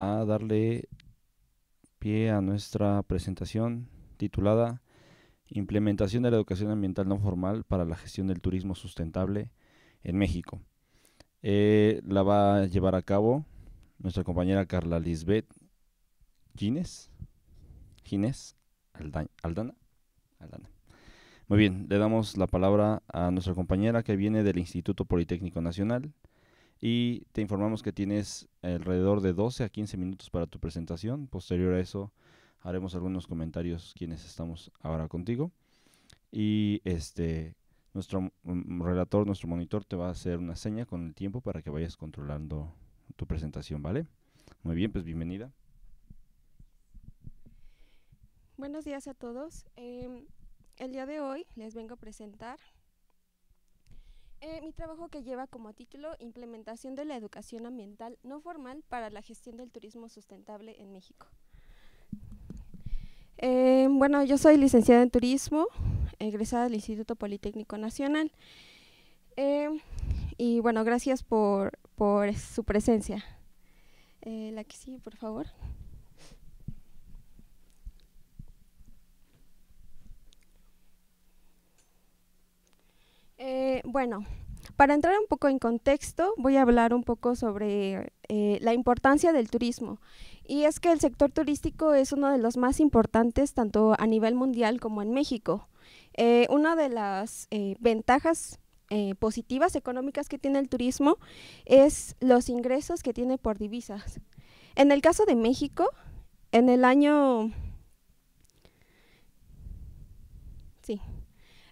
a darle pie a nuestra presentación titulada Implementación de la educación ambiental no formal para la gestión del turismo sustentable en México. Eh, la va a llevar a cabo nuestra compañera Carla Lisbeth Gines, Gines Aldana, Aldana. Muy bien, le damos la palabra a nuestra compañera que viene del Instituto Politécnico Nacional, y te informamos que tienes alrededor de 12 a 15 minutos para tu presentación. Posterior a eso haremos algunos comentarios quienes estamos ahora contigo y este nuestro relator, nuestro monitor te va a hacer una seña con el tiempo para que vayas controlando tu presentación, ¿vale? Muy bien, pues bienvenida. Buenos días a todos. Em, el día de hoy les vengo a presentar eh, mi trabajo que lleva como título Implementación de la educación ambiental no formal para la gestión del turismo sustentable en México. Eh, bueno, yo soy licenciada en turismo, egresada del Instituto Politécnico Nacional. Eh, y bueno, gracias por, por su presencia. la que sigue, por favor. Eh, bueno, para entrar un poco en contexto, voy a hablar un poco sobre eh, la importancia del turismo. Y es que el sector turístico es uno de los más importantes tanto a nivel mundial como en México. Eh, una de las ventajas positivas económicas que tiene el turismo es los ingresos que tiene por divisas. En el caso de México, en el año... Sí,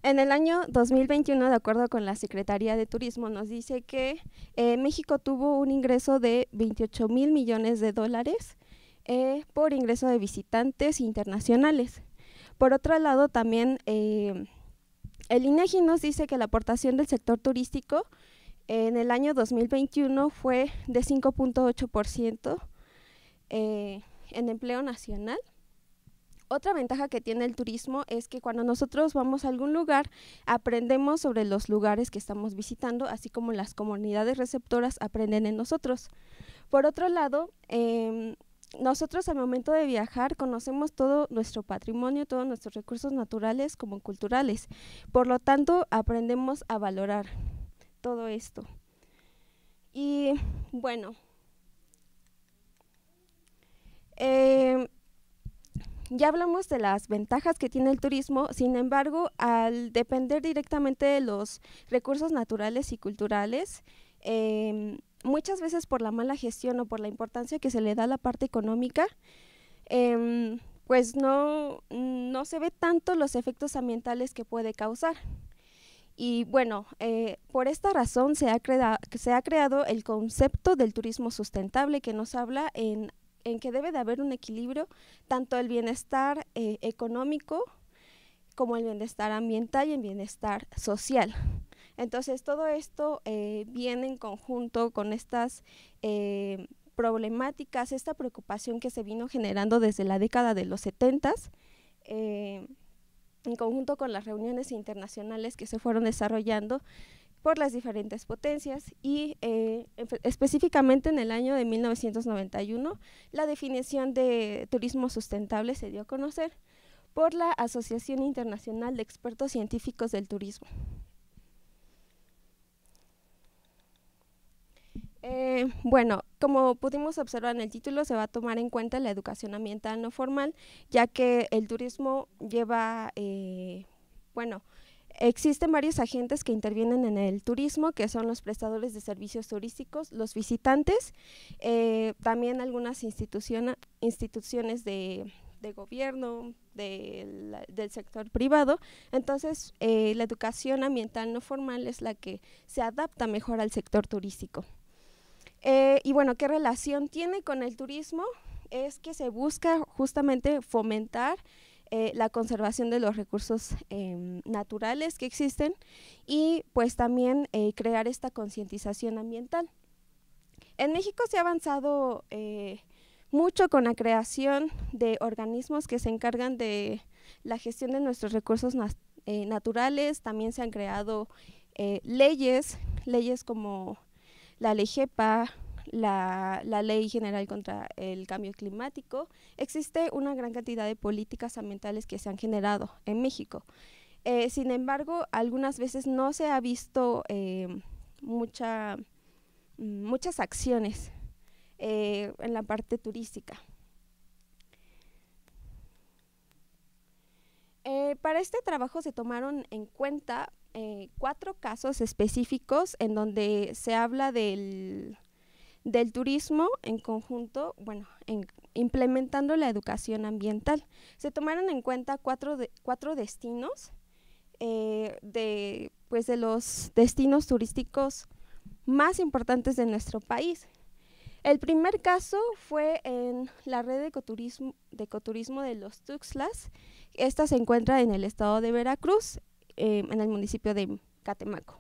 en el año 2021, de acuerdo con la Secretaría de Turismo, nos dice que eh, México tuvo un ingreso de 28 mil millones de dólares eh, por ingreso de visitantes internacionales. Por otro lado, también eh, el INEGI e nos dice que la aportación del sector turístico en el año 2021 fue de 5.8% en empleo nacional otra ventaja que tiene el turismo es que cuando nosotros vamos a algún lugar, aprendemos sobre los lugares que estamos visitando, así como las comunidades receptoras aprenden en nosotros. Por otro lado, em, nosotros al momento de viajar conocemos todo nuestro patrimonio, todos nuestros recursos naturales como culturales. Por lo tanto, aprendemos a valorar todo esto. Y bueno, em, ya hablamos de las ventajas que tiene el turismo, sin embargo, al depender directamente de los recursos naturales y culturales, em, muchas veces por la mala gestión o por la importancia que se le da a la parte económica, em, pues no, no se ve tanto los efectos ambientales que puede causar. Y bueno, eh, por esta razón se ha, se ha creado el concepto del turismo sustentable que nos habla en en que debe de haber un equilibrio tanto el bienestar eh, económico como el bienestar ambiental y el bienestar social. Entonces todo esto eh, viene en conjunto con estas eh, problemáticas, esta preocupación que se vino generando desde la década de los 70 en conjunto con las reuniones internacionales que se fueron desarrollando por las diferentes potencias y eh, específicamente en el año de 1991 la definición de turismo sustentable se dio a conocer por la Asociación Internacional de Expertos Científicos del Turismo. Eh, bueno, como pudimos observar en el título, se va a tomar en cuenta la educación ambiental no formal, ya que el turismo lleva, eh, bueno, Existen varios agentes que intervienen en el turismo, que son los prestadores de servicios turísticos, los visitantes, eh, también algunas instituciones de, de gobierno, del sector privado. Entonces, eh, la educación ambiental no formal es la que se adapta mejor al sector turístico. Eh, y bueno, ¿qué relación tiene con el turismo? Es que se busca justamente fomentar eh, la conservación de los recursos em, naturales que existen y pues también eh, crear esta concientización ambiental. En México se ha avanzado eh, mucho con la creación de organismos que se encargan de la gestión de nuestros recursos naturales, también se han creado leyes, leyes como la ley GEPA, la, Ley General contra el Cambio Climático, existe una gran cantidad de políticas ambientales que se han generado en México. Eh, sin embargo, algunas veces no se ha visto eh, muchas acciones eh, en la parte turística. para este trabajo se tomaron en cuenta cuatro casos específicos en donde se habla del, del turismo en conjunto, bueno, implementando la educación ambiental. Se tomaron en cuenta cuatro, cuatro destinos eh, de, pues de los destinos turísticos más importantes de nuestro país. El primer caso fue en la red de ecoturismo de, ecoturismo de los Tuxtlas. Esta se encuentra en el estado de Veracruz, eh, en el municipio de Catemaco.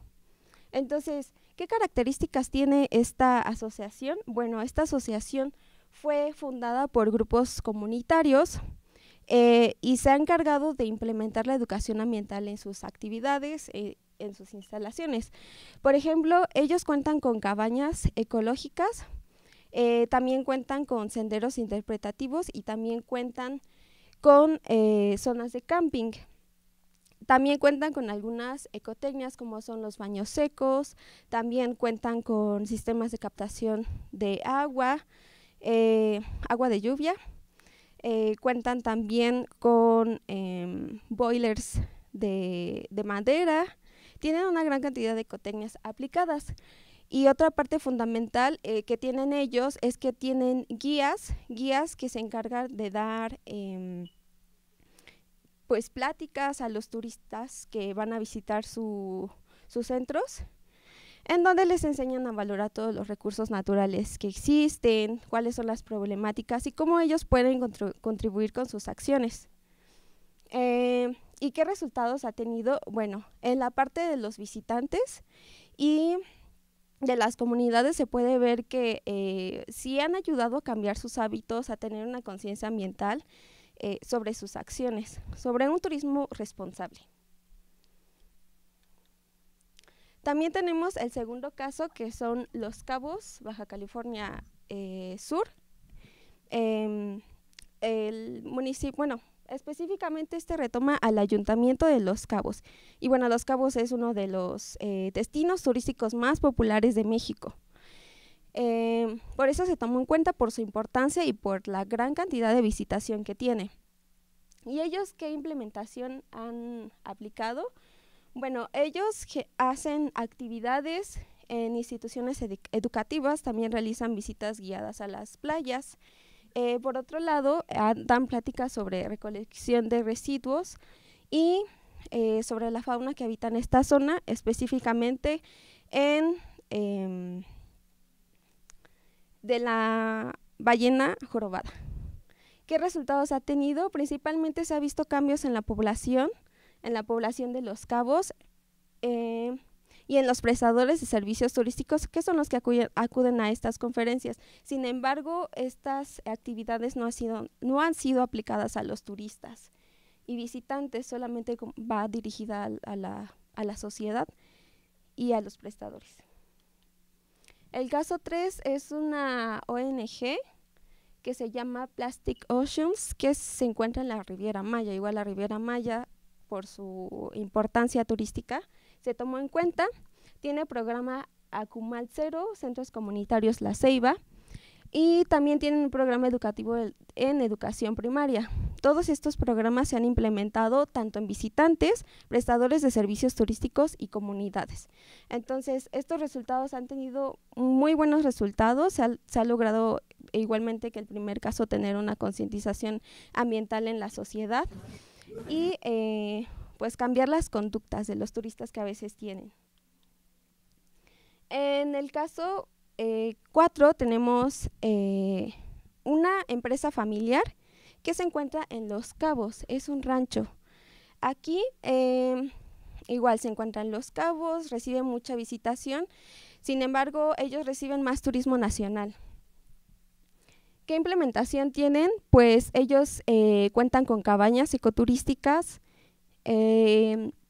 Entonces, ¿Qué características tiene esta asociación? Bueno, esta asociación fue fundada por grupos comunitarios eh, y se ha encargado de implementar la educación ambiental en sus actividades, eh, en sus instalaciones. Por ejemplo, ellos cuentan con cabañas ecológicas, eh, también cuentan con senderos interpretativos y también cuentan con zonas de camping. También cuentan con algunas ecotecnias como son los baños secos, también cuentan con sistemas de captación de agua, eh, agua de lluvia, eh, cuentan también con em, boilers de, madera, tienen una gran cantidad de ecotecnias aplicadas. Y otra parte fundamental eh, que tienen ellos es que tienen guías, guías que se encargan de dar em, pues pláticas a los turistas que van a visitar sus centros, en donde les enseñan a valorar todos los recursos naturales que existen, cuáles son las problemáticas y cómo ellos pueden contribuir con sus acciones. Eh, ¿Y qué resultados ha tenido? Bueno, en la parte de los visitantes y de las comunidades se puede ver que eh, sí han ayudado a cambiar sus hábitos, a tener una conciencia ambiental, eh, sobre sus acciones, sobre un turismo responsable. También tenemos el segundo caso que son Los Cabos, Baja California eh, Sur. Em, el municipio, bueno, específicamente este retoma al Ayuntamiento de Los Cabos. Y bueno, Los Cabos es uno de los eh, destinos turísticos más populares de México. Em, por eso se tomó en cuenta por su importancia y por la gran cantidad de visitación que tiene. ¿Y ellos qué implementación han aplicado? Bueno, ellos hacen actividades en instituciones educativas, también realizan visitas guiadas a las playas. Eh, por otro lado, ah, dan pláticas sobre recolección de residuos y eh, sobre la fauna que habita en esta zona, específicamente en... Em, de la ballena jorobada. ¿Qué resultados ha tenido? Principalmente se ha visto cambios en la población, en la población de los cabos eh, y en los prestadores de servicios turísticos, que son los que acuden, a estas conferencias. Sin embargo, estas actividades no, ha sido, no han sido aplicadas a los turistas y visitantes, solamente va dirigida a la sociedad y a los prestadores. El caso 3 es una ONG que se llama Plastic Oceans, que se encuentra en la Riviera Maya. Igual la Riviera Maya, por su importancia turística, se tomó en cuenta. Tiene programa Acumal Cero, Centros Comunitarios La Ceiba, y también tienen un programa educativo en educación primaria. Todos estos programas se han implementado tanto en visitantes, prestadores de servicios turísticos y comunidades. Entonces, estos resultados han tenido muy buenos resultados, se ha, logrado eh, igualmente que el primer caso tener una concientización ambiental en la sociedad y eh, pues cambiar las conductas de los turistas que a veces tienen. En el caso eh, cuatro tenemos eh, una empresa familiar que se encuentra en Los Cabos, es un rancho. Aquí eh, igual se encuentra en Los Cabos, reciben mucha visitación, sin embargo ellos reciben más turismo nacional. ¿Qué implementación tienen? Pues ellos cuentan con cabañas ecoturísticas,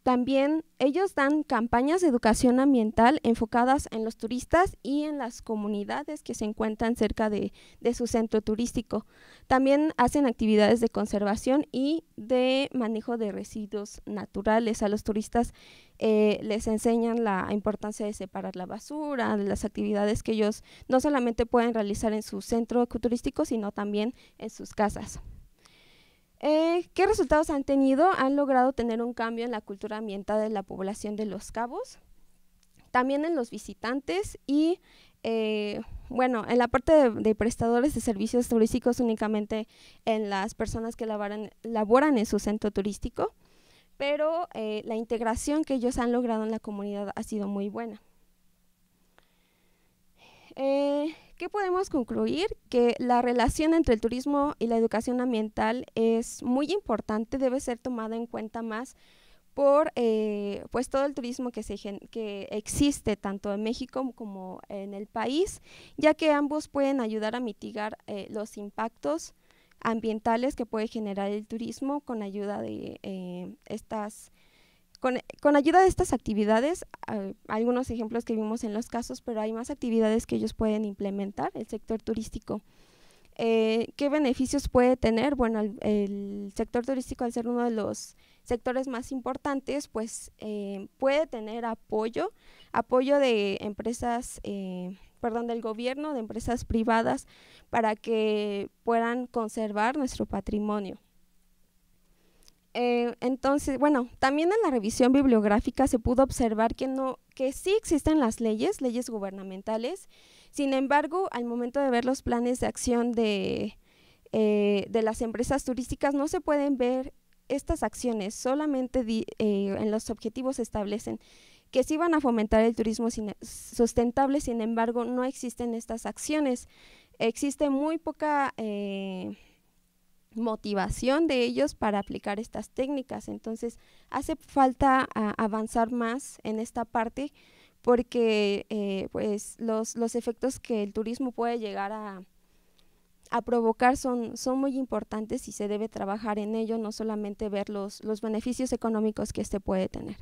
también ellos dan campañas de educación ambiental enfocadas en los turistas y en las comunidades que se encuentran cerca de, su centro turístico. También hacen actividades de conservación y de manejo de residuos naturales. A los turistas eh, les enseñan la importancia de separar la basura, las actividades que ellos no solamente pueden realizar en su centro turístico, sino también en sus casas. Eh, ¿Qué resultados han tenido? Han logrado tener un cambio en la cultura ambiental de la población de Los Cabos, también en los visitantes y, eh, bueno, en la parte de, prestadores de servicios turísticos únicamente en las personas que laboran, en su centro turístico, pero eh, la integración que ellos han logrado en la comunidad ha sido muy buena. ¿Qué podemos concluir? Que la relación entre el turismo y la educación ambiental es muy importante, debe ser tomada en cuenta más por eh, pues todo el turismo que, se, que existe tanto en México como en el país, ya que ambos pueden ayudar a mitigar eh, los impactos ambientales que puede generar el turismo con ayuda de eh, estas con, ayuda de estas actividades, algunos ejemplos que vimos en los casos, pero hay más actividades que ellos pueden implementar, el sector turístico. Eh, ¿Qué beneficios puede tener? Bueno, el, sector turístico, al ser uno de los sectores más importantes, pues eh, puede tener apoyo, apoyo de empresas, eh, perdón, del gobierno, de empresas privadas, para que puedan conservar nuestro patrimonio. Eh, entonces, bueno, también en la revisión bibliográfica se pudo observar que, no, que sí existen las leyes, leyes gubernamentales, sin embargo, al momento de ver los planes de acción de, eh, de las empresas turísticas no se pueden ver estas acciones, solamente eh, en los objetivos establecen que sí van a fomentar el turismo sustentable, sin embargo, no existen estas acciones. Existe muy poca motivación de ellos para aplicar estas técnicas. Entonces, hace falta ah, avanzar más en esta parte porque eh, pues los, efectos que el turismo puede llegar a, provocar son, son, muy importantes y se debe trabajar en ello, no solamente ver los, los beneficios económicos que este puede tener.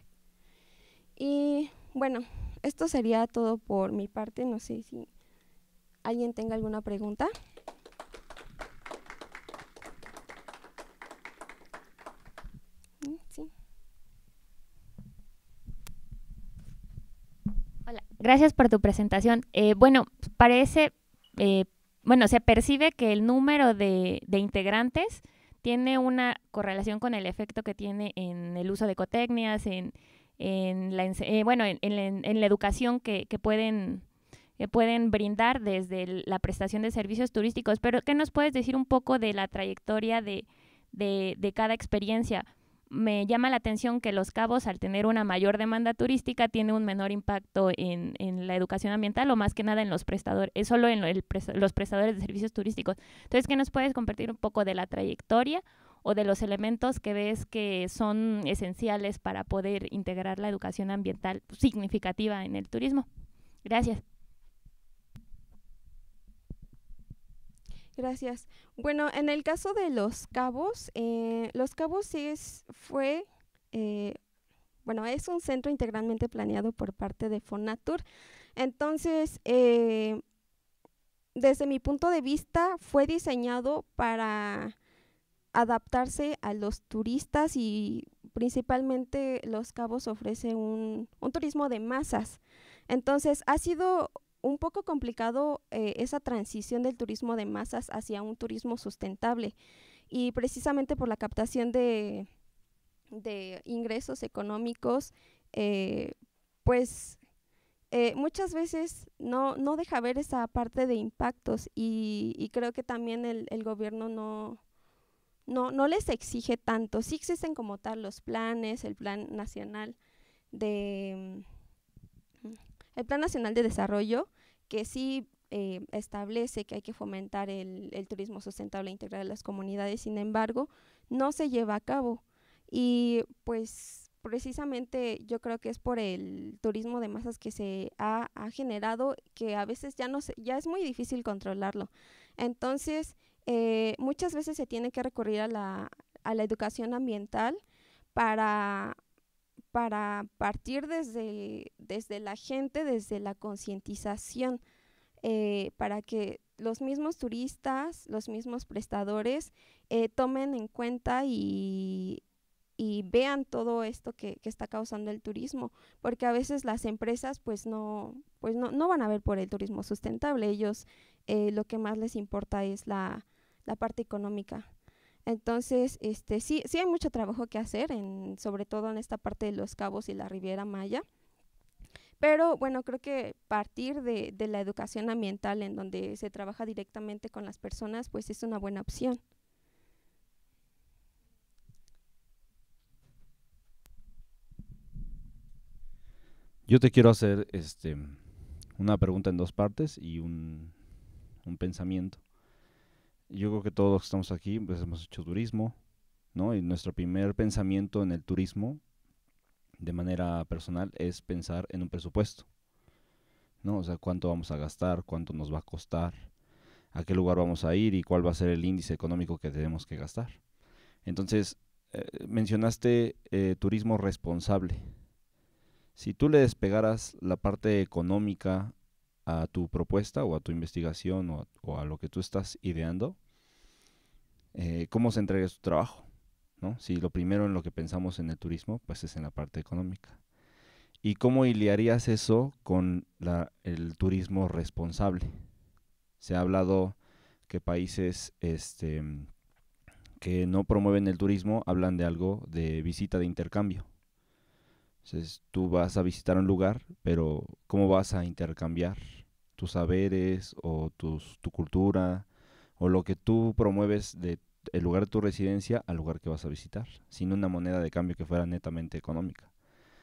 Y bueno, esto sería todo por mi parte. No sé si alguien tenga alguna pregunta. Gracias por tu presentación. Eh, bueno, parece, eh, bueno, se percibe que el número de, integrantes tiene una correlación con el efecto que tiene en el uso de ecotecnias, en, la, eh, bueno, en, la educación que, pueden que pueden brindar desde la prestación de servicios turísticos. Pero, ¿qué nos puedes decir un poco de la trayectoria de, de cada experiencia? me llama la atención que Los Cabos, al tener una mayor demanda turística, tiene un menor impacto en, la educación ambiental o más que nada en los prestadores, es eh, solo en los prestadores de servicios turísticos. Entonces, ¿qué nos puedes compartir un poco de la trayectoria o de los elementos que ves que son esenciales para poder integrar la educación ambiental significativa en el turismo? Gracias. Gracias. Bueno, en el caso de Los Cabos, eh, Los Cabos es, fue, eh, bueno, es un centro integralmente planeado por parte de Fonatur. Entonces, eh, desde mi punto de vista, fue diseñado para adaptarse a los turistas y principalmente Los Cabos ofrece un, un turismo de masas. Entonces, ha sido un poco complicado eh, esa transición del turismo de masas hacia un turismo sustentable y precisamente por la captación de, de ingresos económicos, eh, pues eh, muchas veces no, no deja ver esa parte de impactos y, creo que también el, el gobierno no, no, no, les exige tanto. Sí existen como tal los planes, el plan nacional de mm, el plan nacional de desarrollo, que sí eh, establece que hay que fomentar el, turismo sustentable e integral de las comunidades, sin embargo, no se lleva a cabo. Y pues precisamente yo creo que es por el turismo de masas que se ha, generado que a veces ya, no ya es muy difícil controlarlo. Entonces, eh, muchas veces se tiene que recurrir a la, a la educación ambiental para para partir desde, desde la gente, desde la concientización, eh, para que los mismos turistas, los mismos prestadores eh, tomen en cuenta y, y vean todo esto que, está causando el turismo, porque a veces las empresas pues no, pues no, van a ver por el turismo sustentable, ellos eh, lo que más les importa es la parte económica. Entonces, este, sí, sí hay mucho trabajo que hacer, en, sobre todo en esta parte de los cabos y la Riviera Maya. Pero bueno, creo que partir de, la educación ambiental en donde se trabaja directamente con las personas, pues es una buena opción. Yo te quiero hacer este, una pregunta en dos partes y un pensamiento. Yo creo que todos estamos aquí pues hemos hecho turismo, ¿no? Y nuestro primer pensamiento en el turismo, de manera personal, es pensar en un presupuesto, ¿no? O sea, cuánto vamos a gastar, cuánto nos va a costar, a qué lugar vamos a ir y cuál va a ser el índice económico que tenemos que gastar. Entonces, eh, mencionaste eh, turismo responsable. Si tú le despegaras la parte económica a tu propuesta o a tu investigación o, a lo que tú estás ideando, eh, cómo se entrega tu trabajo. ¿no? Si lo primero en lo que pensamos en el turismo, pues es en la parte económica. ¿Y cómo hiliarías eso con la, el turismo responsable? Se ha hablado que países este, que no promueven el turismo hablan de algo de visita de intercambio. Entonces, tú vas a visitar un lugar, pero ¿cómo vas a intercambiar tus saberes o tus, tu cultura o lo que tú promueves de lugar de tu residencia al lugar que vas a visitar, sin una moneda de cambio que fuera netamente económica?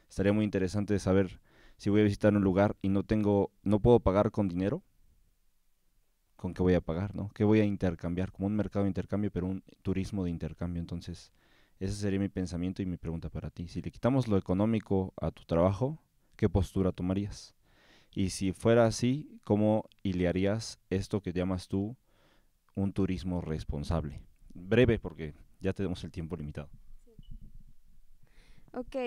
Estaría muy interesante saber si voy a visitar un lugar y no tengo no puedo pagar con dinero, con qué voy a pagar, ¿no? ¿Qué voy a intercambiar? Como un mercado de intercambio, pero un turismo de intercambio, entonces ese sería mi pensamiento y mi pregunta para ti. Si le quitamos lo económico a tu trabajo, ¿qué postura tomarías? Y si fuera así, ¿cómo hilarías esto que llamas tú un turismo responsable? Breve, porque ya tenemos el tiempo limitado. Ok.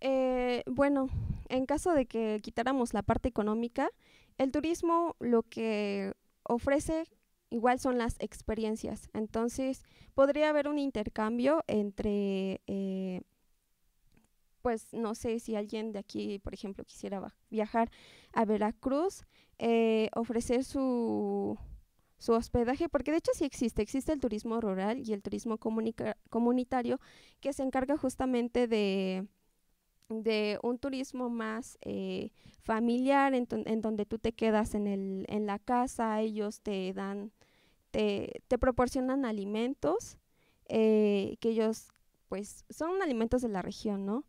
Eh, bueno, en caso de que quitáramos la parte económica, el turismo lo que ofrece igual son las experiencias. Entonces, podría haber un intercambio entre, eh, pues, no sé si alguien de aquí, por ejemplo, quisiera viajar a Veracruz, eh, ofrecer su, hospedaje, porque de hecho sí existe, existe el turismo rural y el turismo comunitario que se encarga justamente de, de un turismo más eh, familiar, en, donde tú te quedas en, el, en la casa, ellos te dan te, proporcionan alimentos eh, que ellos, pues, son alimentos de la región, ¿no?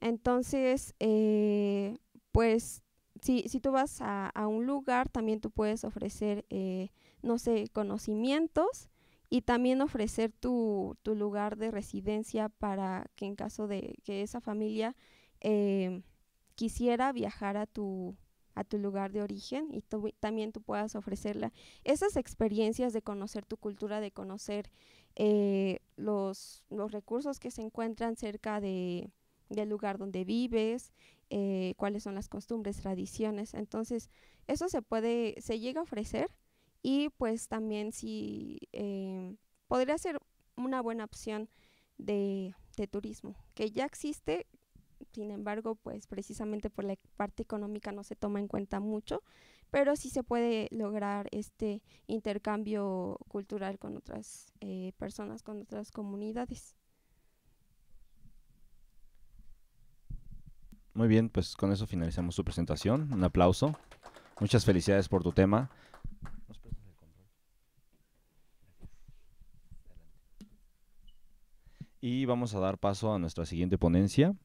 Entonces, eh, pues, si, tú vas a, un lugar, también tú puedes ofrecer, eh, no sé, conocimientos y también ofrecer tu, tu, lugar de residencia para que en caso de que esa familia quisiera viajar a tu, a tu lugar de origen y también tú puedas ofrecerla. Esas experiencias de conocer tu cultura, de conocer eh, los, los, recursos que se encuentran cerca del lugar donde vives, eh, cuáles son las costumbres, tradiciones. Entonces, eso se puede, se llega a ofrecer y pues también si eh, podría ser una buena opción de, de turismo, que ya existe, sin embargo, pues precisamente por la parte económica no se toma en cuenta mucho, pero sí se puede lograr este intercambio cultural con otras eh, personas, con otras comunidades. Muy bien, pues con eso finalizamos su presentación. Un aplauso. Muchas felicidades por tu tema. Y vamos a dar paso a nuestra siguiente ponencia.